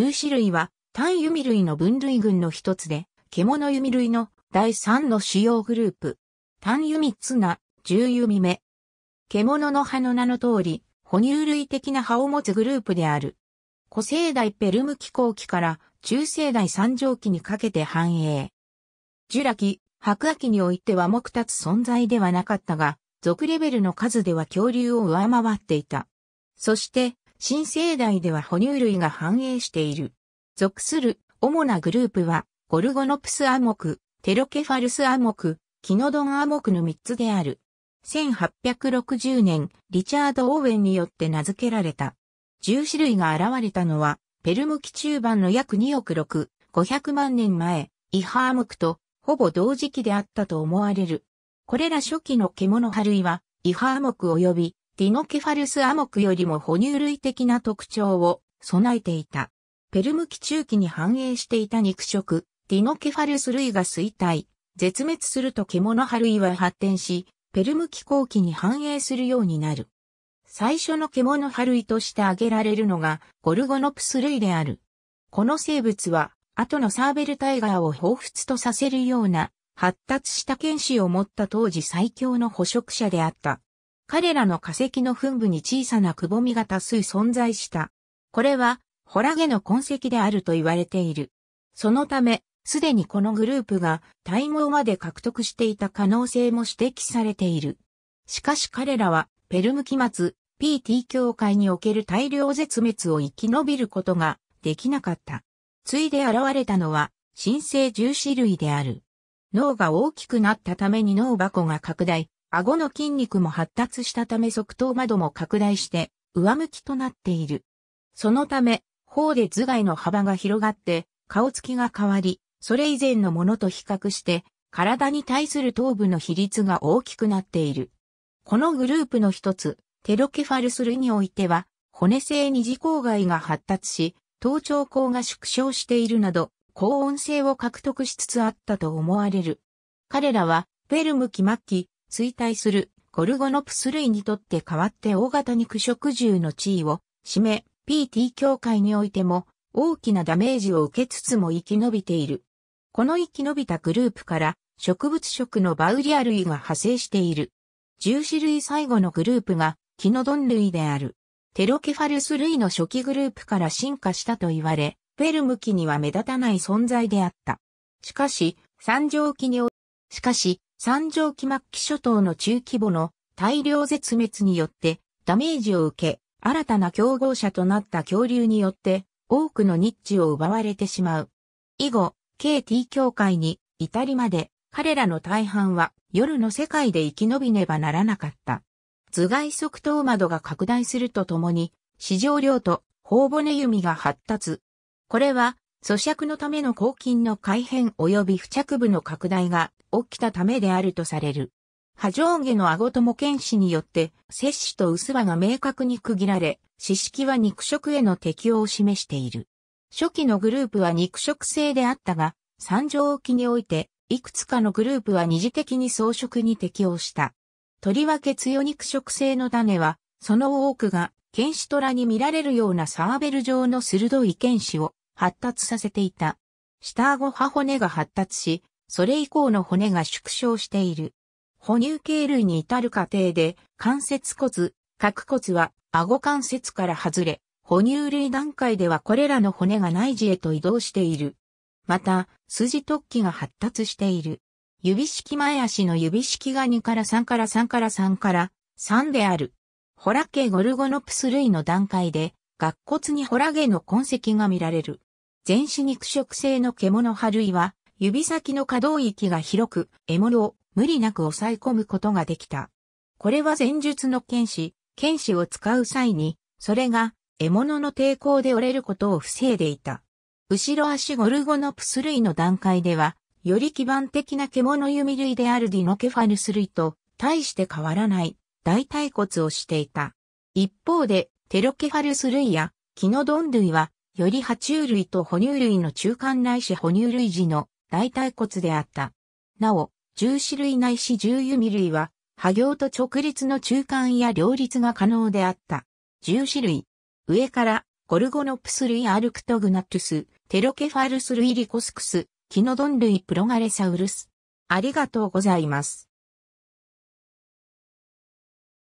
十四類は単弓類の分類群の一つで、獣弓類の第3の主要グループ。単弓綱、十弓目。獣の葉の名の通り、哺乳類的な葉を持つグループである。古生代ペルム紀後期から中生代三畳期にかけて繁栄。ジュラ紀、白亜紀においては木立つ存在ではなかったが、属レベルの数では恐竜を上回っていた。そして、新生代では哺乳類が繁栄している。属する主なグループは、ゴルゴノプスアモク、テロケファルスアモク、キノドンアモクの3つである。1860年、リチャード・オーウェンによって名付けられた。重種類が現れたのは、ペルムキ。中盤の約2億6、500万年前、イハーモクと、ほぼ同時期であったと思われる。これら初期の獣類は、イハーモク及びディノケファルスアモクよりも哺乳類的な特徴を備えていた。ペルム期中期に繁栄していた肉食、ディノケファルス類が衰退、絶滅すると獣派類は発展し、ペルム期後期に繁栄するようになる。最初の獣派類として挙げられるのがゴルゴノプス類である。この生物は、後のサーベルタイガーを彷彿とさせるような発達した剣士を持った当時最強の捕食者であった。彼らの化石の噴部に小さなくぼみが多数存在した。これは、ホラゲの痕跡であると言われている。そのため、すでにこのグループが体毛まで獲得していた可能性も指摘されている。しかし彼らは、ペルム期末、PT 協会における大量絶滅を生き延びることができなかった。ついで現れたのは、新生獣種類である。脳が大きくなったために脳箱が拡大、顎の筋肉も発達したため側頭窓も拡大して上向きとなっている。そのため、頬で頭蓋の幅が広がって顔つきが変わり、それ以前のものと比較して体に対する頭部の比率が大きくなっている。このグループの一つ、テロケファルス類においては、骨性二次口蓋が発達し、頭頂口が縮小しているなど、高音性を獲得しつつあったと思われる。彼らは、ェルム期末期、衰退するゴルゴノプス類にとって代わって大型肉食獣の地位を占め、PT 協会においても大きなダメージを受けつつも生き延びている。この生き延びたグループから植物食のバウリア類が派生している。重種類最後のグループがキノドン類である。テロケファルス類の初期グループから進化したと言われ、フェルム期には目立たない存在であった。しかし、三条期にお、しかし、三畳期末期諸島の中規模の大量絶滅によってダメージを受け、新たな競合者となった恐竜によって多くのニッチを奪われてしまう。以後、KT 協会に至りまで彼らの大半は夜の世界で生き延びねばならなかった。頭蓋側頭窓が拡大するとともに、市場量と頬骨弓が発達。これは、咀嚼のための抗菌の改変及び付着部の拡大が起きたためであるとされる。波上下の顎とも剣士によって、摂氏と薄葉が明確に区切られ、四式は肉食への適応を示している。初期のグループは肉食性であったが、三条沖において、いくつかのグループは二次的に草食に適応した。とりわけ強肉食性の種は、その多くが、剣士虎に見られるようなサーベル状の鋭い剣士を発達させていた。下顎歯骨が発達し、それ以降の骨が縮小している。哺乳系類に至る過程で、関節骨、角骨は顎関節から外れ、哺乳類段階ではこれらの骨が内耳へと移動している。また、筋突起が発達している。指式前足の指式が2から3から3から3から3である。ホラ系ゴルゴノプス類の段階で、顎骨にホラ毛の痕跡が見られる。全身肉食性の獣派類は、指先の可動域が広く、獲物を無理なく抑え込むことができた。これは前述の剣士、剣士を使う際に、それが獲物の抵抗で折れることを防いでいた。後ろ足ゴルゴノプス類の段階では、より基盤的な獣弓類であるディノケファルス類と、大して変わらない大腿骨をしていた。一方で、テロケファルス類やキノドン類は、より爬虫類と哺乳類の中間内視哺乳類時の大腿骨であった。なお、十種類ないし重弓類は、波行と直立の中間や両立が可能であった。十種類。上から、ゴルゴノプス類アルクトグナトゥス、テロケファルス類リコスクス、キノドン類プロガレサウルス。ありがとうございます。